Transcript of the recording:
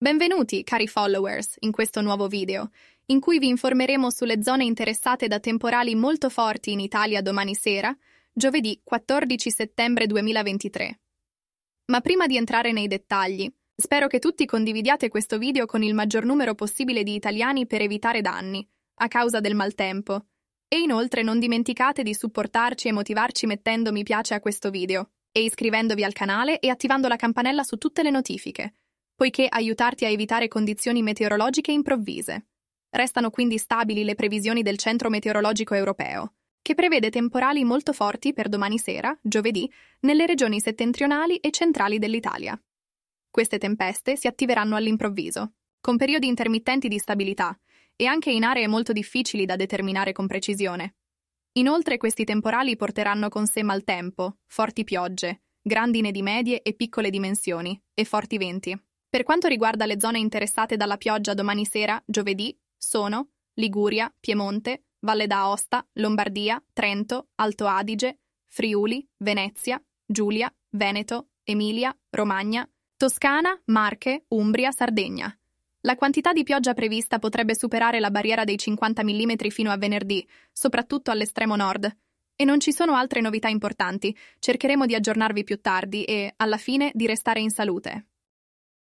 Benvenuti, cari followers, in questo nuovo video, in cui vi informeremo sulle zone interessate da temporali molto forti in Italia domani sera, giovedì 14 settembre 2023. Ma prima di entrare nei dettagli, spero che tutti condividiate questo video con il maggior numero possibile di italiani per evitare danni, a causa del maltempo. E inoltre non dimenticate di supportarci e motivarci mettendo mi piace a questo video, e iscrivendovi al canale e attivando la campanella su tutte le notifiche poiché aiutarti a evitare condizioni meteorologiche improvvise. Restano quindi stabili le previsioni del Centro Meteorologico Europeo, che prevede temporali molto forti per domani sera, giovedì, nelle regioni settentrionali e centrali dell'Italia. Queste tempeste si attiveranno all'improvviso, con periodi intermittenti di stabilità e anche in aree molto difficili da determinare con precisione. Inoltre questi temporali porteranno con sé maltempo, forti piogge, grandine di medie e piccole dimensioni e forti venti. Per quanto riguarda le zone interessate dalla pioggia domani sera, giovedì, sono Liguria, Piemonte, Valle d'Aosta, Lombardia, Trento, Alto Adige, Friuli, Venezia, Giulia, Veneto, Emilia, Romagna, Toscana, Marche, Umbria, Sardegna. La quantità di pioggia prevista potrebbe superare la barriera dei 50 mm fino a venerdì, soprattutto all'estremo nord. E non ci sono altre novità importanti, cercheremo di aggiornarvi più tardi e, alla fine, di restare in salute.